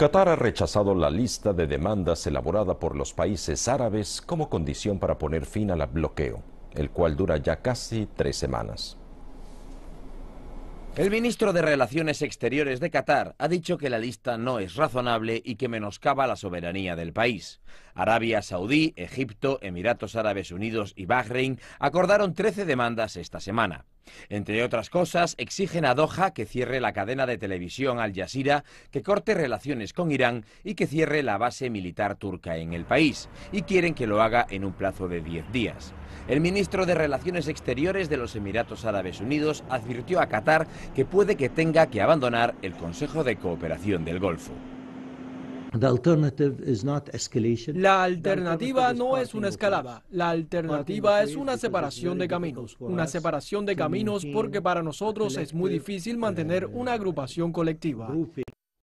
Qatar ha rechazado la lista de demandas elaborada por los países árabes como condición para poner fin al bloqueo, el cual dura ya casi tres semanas. El ministro de Relaciones Exteriores de Qatar ha dicho que la lista no es razonable y que menoscaba la soberanía del país. Arabia Saudí, Egipto, Emiratos Árabes Unidos y Bahrein acordaron 13 demandas esta semana. Entre otras cosas, exigen a Doha que cierre la cadena de televisión Al Jazeera, que corte relaciones con Irán y que cierre la base militar turca en el país, y quieren que lo haga en un plazo de 10 días. El ministro de Relaciones Exteriores de los Emiratos Árabes Unidos advirtió a Qatar que puede que tenga que abandonar el Consejo de Cooperación del Golfo. La alternativa no es una escalada, la alternativa es una separación de caminos, una separación de caminos porque para nosotros es muy difícil mantener una agrupación colectiva.